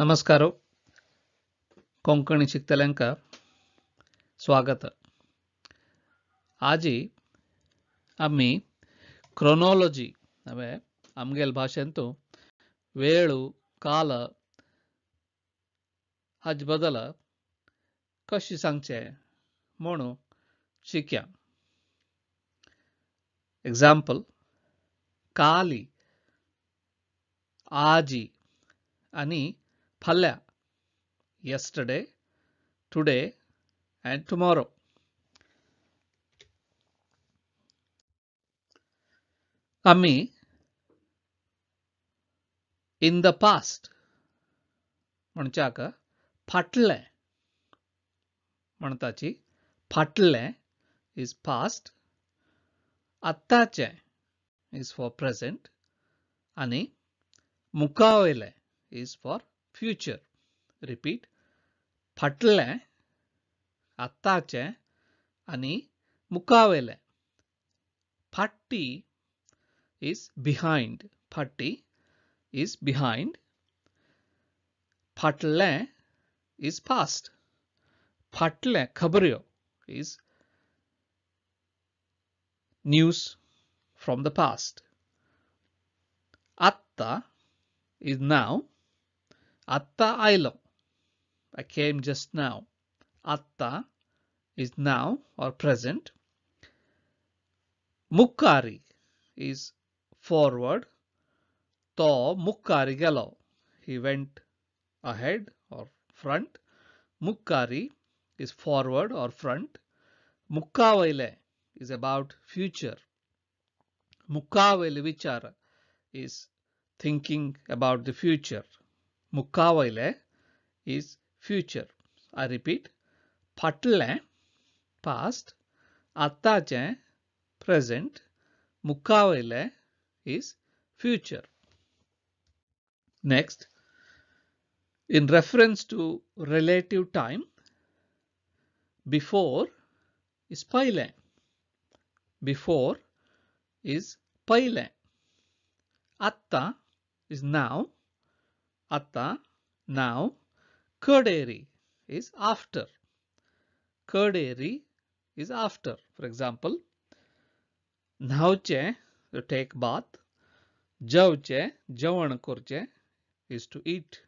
नमस्कार कोंकणी शिकतल्यांका स्वागत आजी आमी क्रोनोलॉजी नव्हे आमगेल भाशेंत वेळू काल हाजे बदल कशें सांगचे म्हणून शिकया एग्जाम्पल काली आजी आनी palya yesterday today and tomorrow ami in the past manchaka patle manatachi patle is past attache is for present ani mukavele is for future. Repeat. ಪಟ್ಲೆ ಅತ್ತಾಚೆ Ani. ಮುಕಾವೆಲೆ ಪಟ್ಟಿ is behind. Patti is behind. Patle is past. Patle khabaryo is news from the past. Atta is now. Atta Ailo. I came just now. Atta is now or present. Mukkari is forward. To Mukkari galo. He went ahead or front. Mukkari is forward or front. Mukkavaile is about future. Mukkavaile vichara is thinking about the future. Mukavile is future. I repeat, Patile past, Atta Attache present, Mukavile is future. Next, in reference to relative time, before is Pile. Before is Pile. Atta is now Atta, now. Kaderi is after. Kaderi is after. For example, Nhavche, you take bath. Jauche, javan kurche, is to eat.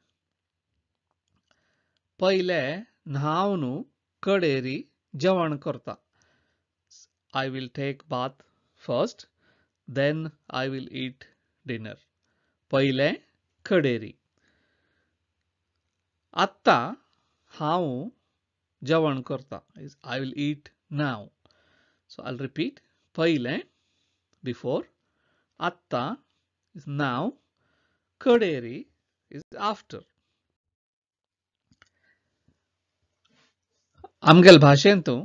Paile, Nhavnu, Kaderi, javan kurta. I will take bath first, then I will eat dinner. Paile, Kaderi. आता हांव जेवण करता is I will eat now so I repeat पैले before आत्ता is now कडेरी is after आमगेल भाशेन तूं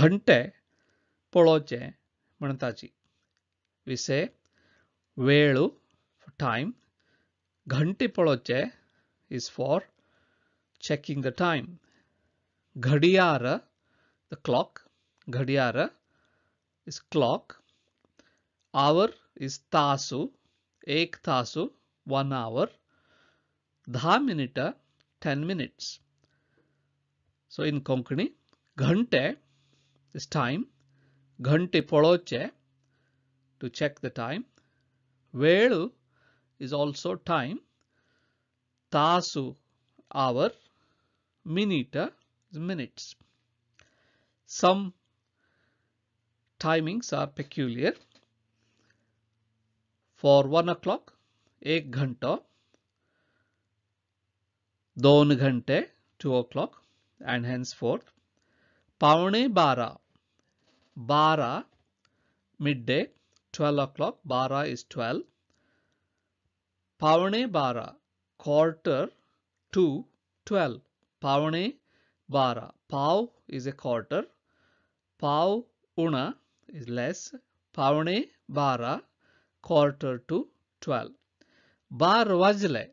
घंटे पळोवचे म्हण ताची विसे वेळू time Ghanti poloche is for checking the time. Ghadiyara, the clock. Ghadiyara is clock. Hour is tasu. Ek tasu, one hour. Dha minita, ten minutes. So in Konkani, ghante is time. Ghanti poloche to check the time. Velu is also time. Tasu hour. Minita is minutes. Some timings are peculiar. For 1 o'clock, 1 ghanta. 2 ghante, 2 o'clock and henceforth. Pavane bara. Bara, midday, 12 o'clock. Bara is 12. Pawne bara quarter to 12 Pawne bara paw is a quarter Paw una is less Pawne bara quarter to 12 bar vajle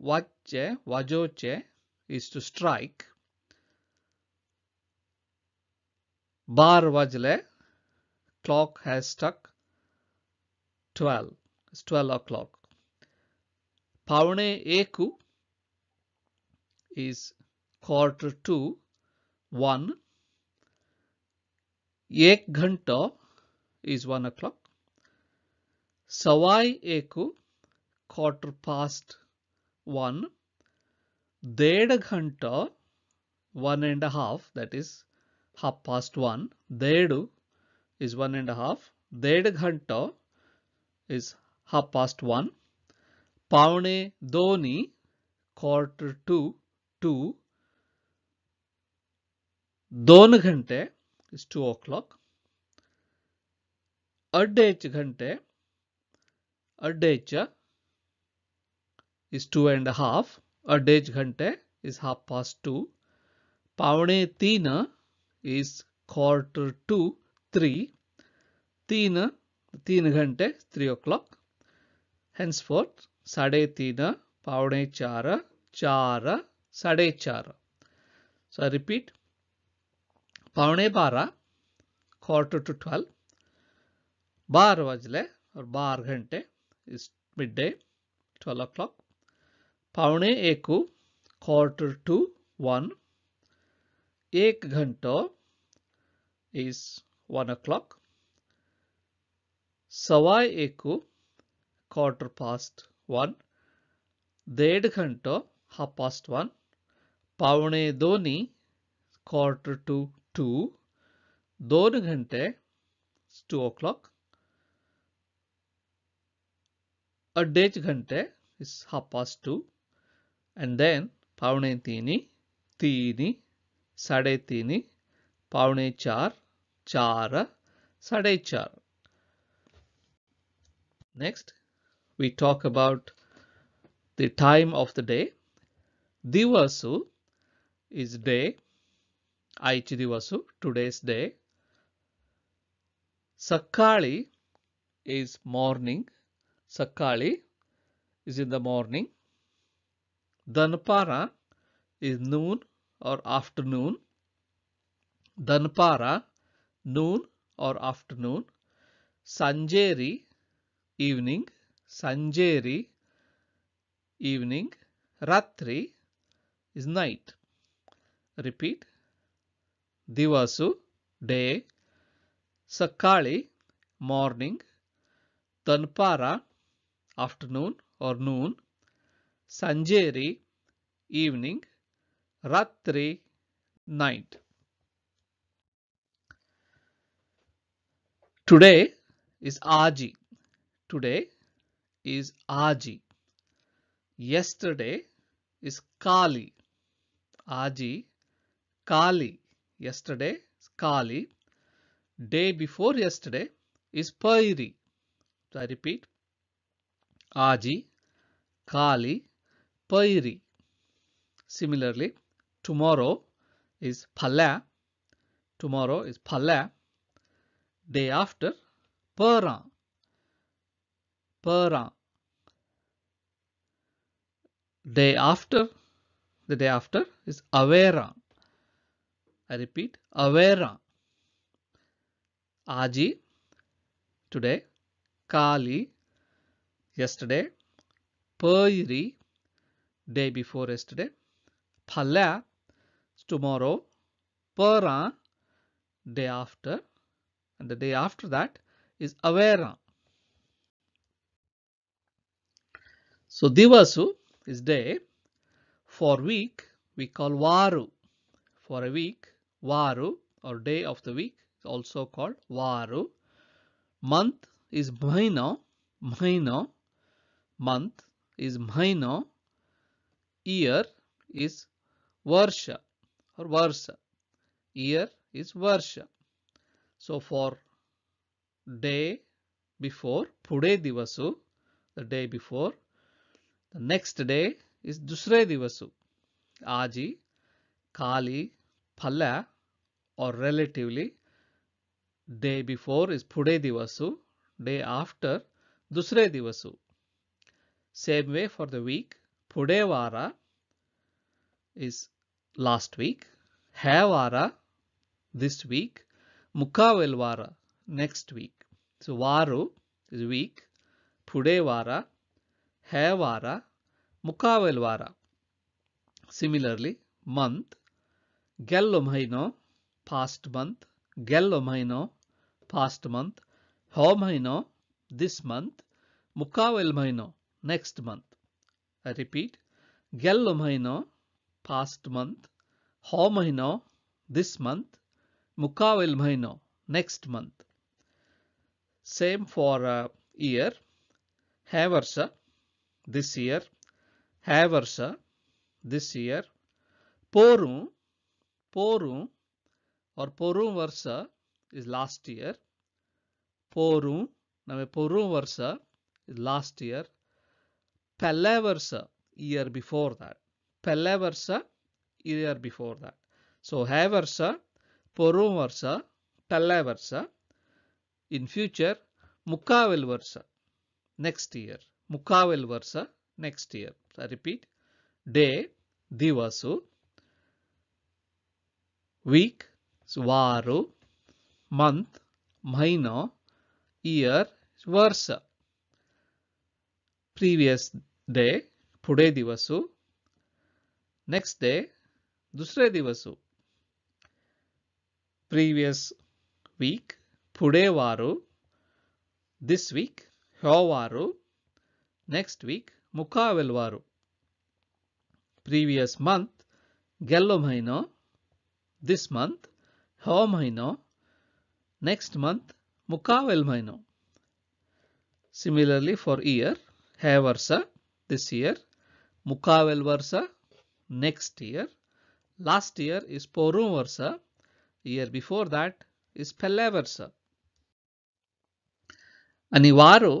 vacce vajoce is to strike bar vajle clock has struck 12 it's 12 o'clock Paune eku is quarter to one. Ek ghanta is one o'clock. Sawai eku quarter past one. Ded ghanta one and a half that is half past one. Dedu is one and a half. Ded ghanta is half past one. पावणे दोनी quarter to two दोन घंटे is two o'clock अड्डेच घंटे अड्डेच is two and half अड्डेच घंटे is half past to पावणे तीन इज क्वार्टर टू थ्री तीन तीन घंटे three o'clock hence fourth साढ़े तीन पौने चार चार साढ़े चार सो रिपीट पौने बारह क्वार्टर टू ट्वेल्व बारह बजले और बारह घंटे is mid day twelve o'clock पावणे एक क्वार्टर टू वन एक घंटो इज वन ओ क्लॉक सवा एक क्वार्टर पास्ट One, डेढ़ घंटो half past one, पावणे दोनी quarter to two, दोन घंटे two o'clock, a डेढ़ घंटे is half past two, and then पावणे तीनी तीनी साढ़े तीनी पावणे चार चार Next. चार we talk about the time of the day. Divasu is day. Aichi divasu, today's day. Sakali is morning. Sakali is in the morning. Danpara is noon or afternoon. Danpara noon or afternoon. Sanjeri, evening. Sanjeri, evening. Ratri is night. Repeat. Divasu, day. Sakali, morning. Tanpara, afternoon or noon. Sanjeri, evening. Ratri, night. Today is Aji. Today is Aji. Yesterday is Kali. Aji, Kali. Yesterday is Kali. Day before yesterday is Pairi. So I repeat. Aji, Kali, Pairi. Similarly, tomorrow is Palla. Tomorrow is Palla. Day after Pura. Pura day after, the day after is Avera. I repeat, Avera. Aji, today, Kali, yesterday, Pairi, day before yesterday, Phala, tomorrow, Para, day after, and the day after that is Avera. So, Divasu is day. For week, we call varu. For a week, varu or day of the week is also called varu. Month is mahino. Mahino. Month is mahino. Year is varsha or varsa. Year is varsha. So for day before, pude divasu, the day before, next day is दूसरे दिवस आजी खाली फल और relatively day before is फुडे दिवस day after दूसरे दिवस same way for the week फुडे वार इज लास्ट वीक है वार दिस वीक मुखावेल वार नेक्स्ट वीक सो वार इज वीक फुडे वारा Hevara, Mukavelvara. Similarly, month, mahino past month, mahino past month, ho mahino this month, mukavel mahino next month. I repeat, mahino past month, ho mahino this month, mukavel mahino next month. Same for uh, year, varsha this year have this year porum porum और पोरू वर्ष is last year पोरू नमे पोरू वर्ष is last year पहले year before that पहले year before that so है वर्ष पोरू वर्ष पहले in future मुकाविल वर्ष next year ಮುಕಾವಲ್ ವರ್ಷ ನೆಕ್ಸ್ಟ್ ಇಯರ್ ರಿಪೀಟ್ ಡೇ ದಿವಸು ವೀಕ್ ವಾರು ಮಂತ್ ಮೈನಾ ಇಯರ್ ವರ್ಷ प्रीवियस ಡೇ ಪುಡೇ ದಿವಸು ನೆಕ್ಸ್ಟ್ ಡೇ ದೂಸರೆ ದಿವಸು प्रीवियस ವೀಕ್ ಪುಡೇ ವಾರು ದಿಸ್ ವೀಕ್ ಈ ವಾರು next week mukha previous month gello mahino this month ho mahino next month mukha vel mahino similarly for year have this year mukha vel next year last year is poru varsha year before that is pelle varsha ani varu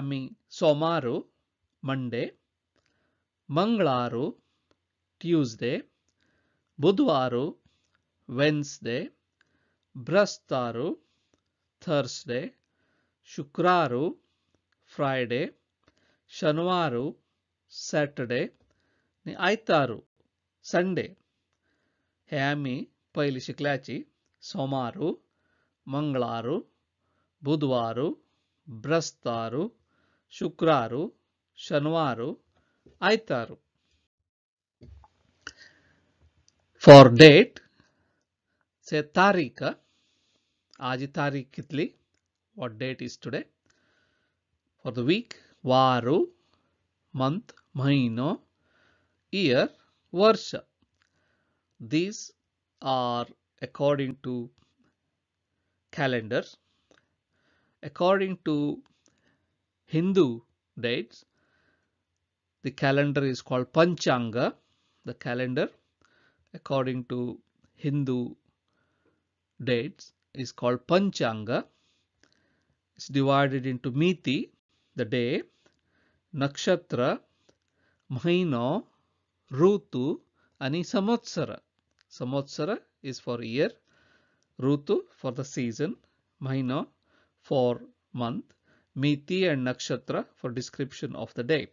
ami ಸೋಮಾರು Monday ಮಂಗಳಾರು Tuesday ಬುಧವಾರು Wednesday ಬೃಹಸ್ತಾರು Thursday ಶುಕ್ರಾರು Friday ಶನಿವಾರು Saturday ಆಯ್ತಾರು Sunday హ్యామి ಪೈಲಿ ಶಿಕ್ಲಾಚಿ ಸೋಮಾರು ಮಂಗಳಾರು ಬುಧವಾರು ಬೃಹಸ್ತಾರು शुक्रार शनिवार आयतार फॉर डेट से तारीख आज तारीख कितली what date is today for the week वार मंथ महीनो इयर वर्ष this are according to calendar according to Hindu dates. The calendar is called Panchanga, the calendar according to Hindu dates is called Panchanga. It's divided into Miti, the day, Nakshatra, Mahino, Rutu, and Samotsara. Samotsara is for year, Rutu for the season, Mahino for month, Miti and Nakshatra for description of the day.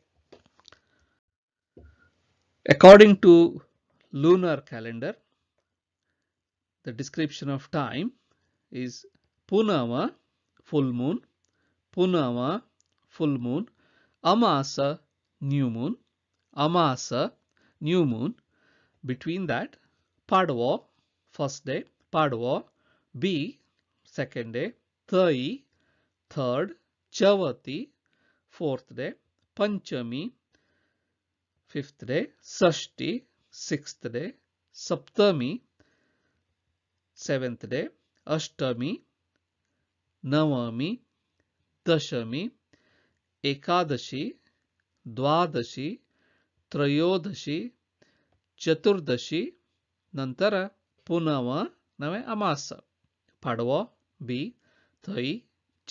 According to lunar calendar, the description of time is Punama, full moon, Punama, full moon, Amasa, new moon, Amasa, new moon. Between that, Padwa, first day, Padwa, B, second day, Thai, third, चवती fourth day पंचमी fifth day षष्ठी sixth day सप्तमी seventh day अष्टमी नवमी दशमी एकादशी द्वादशी त्रयोदशी चतुर्दशी नंतर पुनव नवे अमास पाडवो बी थई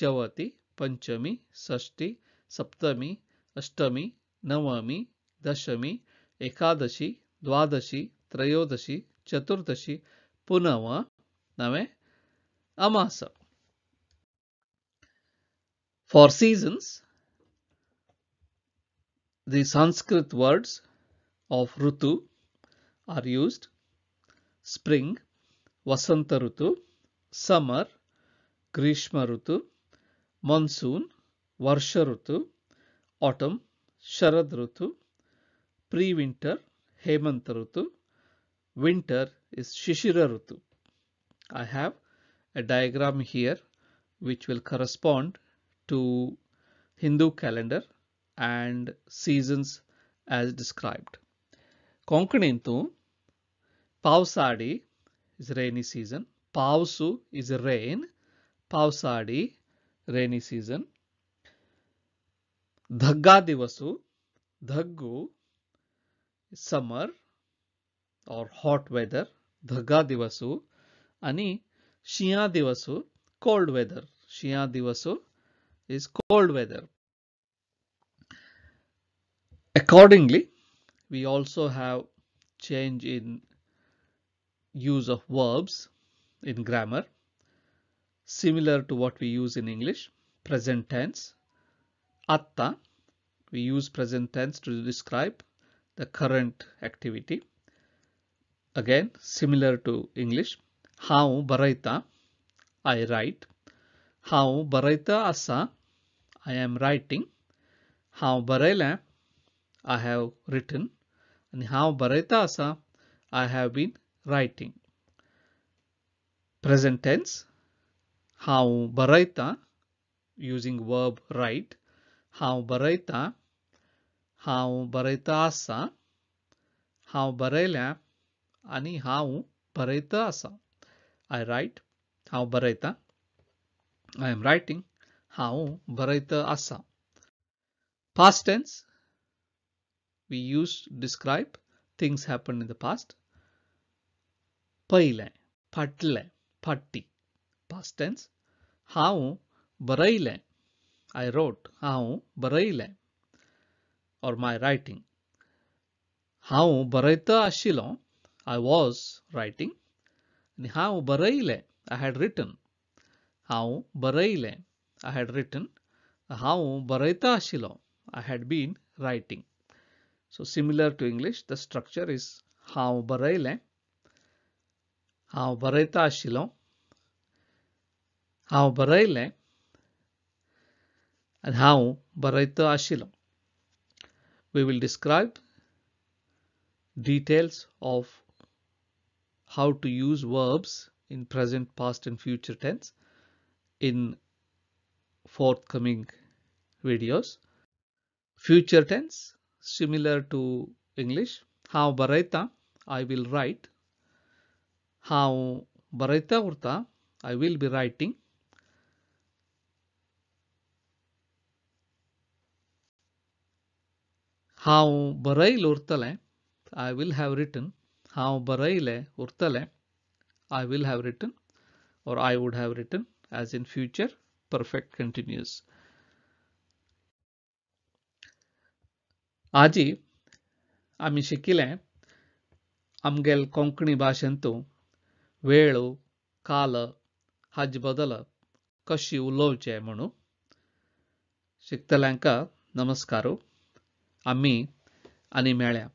चवती ಪಂಚಮಿ ಷಷ್ಠಿ ಸಪ್ತಮಿ ಅಷ್ಟಮಿ ನವಮಿ ದಶಮಿ ಏಕಾದಶಿ ದ್ವಾದಶಿ ತ್ರಯೋದಶಿ ಚತುರ್ದಶಿ ಪುನವ ನವೆ ಅಮಾಸ for seasons the Sanskrit words of ಋತು ಆರ್ ಯೂಸ್ಡ್ ಸ್ಪ್ರಿಂಗ್ ವಸಂತ ಋತು ಸಮರ್ ಗ್ರೀಷ್ಮ ಋತು monsoon, Varsha autumn, Sharad pre-winter, Hemant winter is Shishira I have a diagram here which will correspond to Hindu calendar and seasons as described. Konkanintu, Pausadi is rainy season, Pausu is rain, Pausadi rainy season. Dhagga Divasu, Dhaggu summer or hot weather, Dhagga Divasu ani Shia Divasu cold weather. Shia Divasu is cold weather. Accordingly, we also have change in use of verbs in grammar similar to what we use in English, present tense. Atta, we use present tense to describe the current activity. Again, similar to English. How baraita, I write. How baraita asa, I am writing. How barela, I have written. And how baraita asa, I have been writing. Present tense, how baraita using verb write how baraita how Asa. how baraila ani how Asa. I write how baraita I am writing how baraita asa past tense we use describe things happened in the past paile patle Parti. past tense हांव बरयलें आय road हांव बरयलें or my writing हांव बरयता आशिल्लो I was writing आनी हांव बरयलें आय हॅड रिटन हांव बरयलें आय हॅड रिटन हांव बरयता आशिल्लो I had been writing so similar to English the structure is हांव बरयलें हांव बरयता आशिल्लो how बरयलें आनी हांव बरयता आशिल्लो we details of how to use verbs in present, past and future tense in forthcoming videos. Future tense similar to English. How baraita I will write. How baraita urta I will be writing. हाँ ಬರೈಲ್ ಉರ್ತಲೆ I will have written हाँ ಬರೈಲೆ ಉರ್ತಲೆ I will have written or I would have written as in future perfect continuous. आजी आम्ही शिकिलें आमगेल कोंकणी भाशेंतूं वेळ काल हज बदल कशी उलोवचे म्हणून शिकतल्यांक नमस्कार आमी आणि मेळ्या